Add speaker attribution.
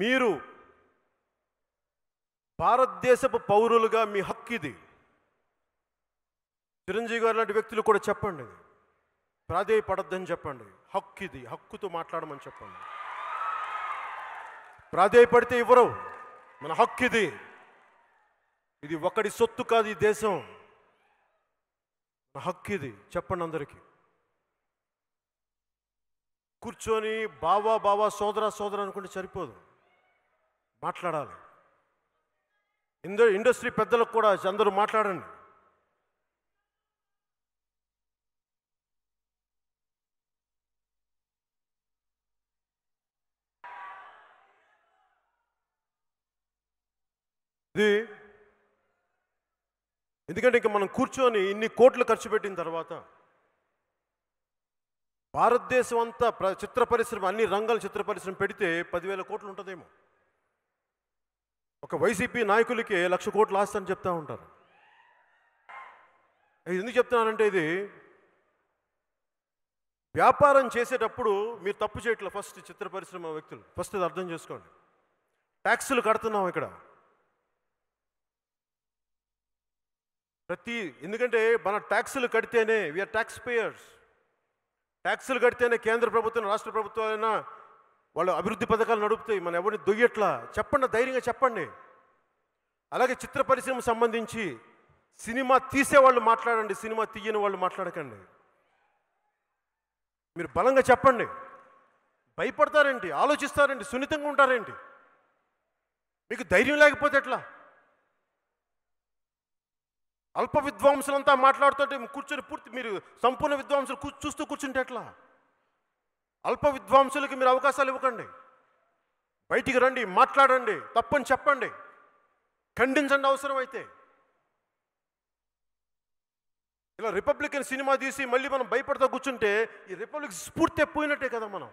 Speaker 1: మీరు భారతదేశపు పౌరులుగా మీ హక్కు ఇది చిరంజీవి గారు లాంటి వ్యక్తులు కూడా చెప్పండి ప్రాధేయపడద్దని చెప్పండి హక్కు ఇది హక్కుతో మాట్లాడమని చెప్పండి ప్రాధేయపడితే ఇవ్వరు మన హక్కు ఇది ఇది ఒకడి సొత్తు కాదు ఈ దేశం హక్కు ఇది చెప్పండి అందరికీ కూర్చొని బావా బావా సోదరా సోదరా అనుకుంటే సరిపోదు మాట్లాడాలి ఇందో ఇండస్ట్రీ పెద్దలకు కూడా అందరూ మాట్లాడండి ఇది ఎందుకంటే ఇంకా మనం కూర్చొని ఇన్ని కోట్లు ఖర్చు పెట్టిన తర్వాత భారతదేశం అంతా చిత్ర పరిశ్రమ అన్ని రంగాల చిత్ర పరిశ్రమ పెడితే పదివేల కోట్లు ఉంటుందేమో ఒక వైసీపీ నాయకులకి లక్ష కోట్లు ఆస్తి అని చెప్తా ఉంటారు ఎందుకు చెప్తున్నానంటే ఇది వ్యాపారం చేసేటప్పుడు మీరు తప్పు చేయట్లేదు ఫస్ట్ చిత్ర పరిశ్రమ వ్యక్తులు ఫస్ట్ ఇది అర్థం చేసుకోండి ట్యాక్సులు కడుతున్నాం ఇక్కడ ప్రతి ఎందుకంటే మన ట్యాక్సులు కడితేనే విఆర్ ట్యాక్స్ పేయర్స్ ట్యాక్సులు కడితేనే కేంద్ర ప్రభుత్వం రాష్ట్ర ప్రభుత్వాలైనా వాళ్ళు అభివృద్ధి పథకాలు నడుపుతాయి మనం ఎవరిని దొయ్యట్లా చెప్పండి ధైర్యంగా చెప్పండి అలాగే చిత్ర పరిశ్రమ సంబంధించి సినిమా తీసేవాళ్ళు మాట్లాడండి సినిమా తీయని వాళ్ళు మాట్లాడకండి మీరు బలంగా చెప్పండి భయపడతారేంటి ఆలోచిస్తారేంటి సున్నితంగా ఉంటారేంటి మీకు ధైర్యం లేకపోతే ఎట్లా అల్ప విద్వాంసులంతా మాట్లాడుతుంటే కూర్చొని పూర్తి మీరు సంపూర్ణ విద్వాంసులు చూస్తూ కూర్చుంటే ఎట్లా అల్ప విద్వాంసులకి మీరు అవకాశాలు ఇవ్వకండి బయటికి రండి మాట్లాడండి తప్పని చెప్పండి ఖండించండి అవసరమైతే ఇలా రిపబ్లికన్ సినిమా తీసి మళ్ళీ మనం భయపడతా కూర్చుంటే ఈ రిపబ్లిక్ స్ఫూర్తి పోయినట్టే కదా మనం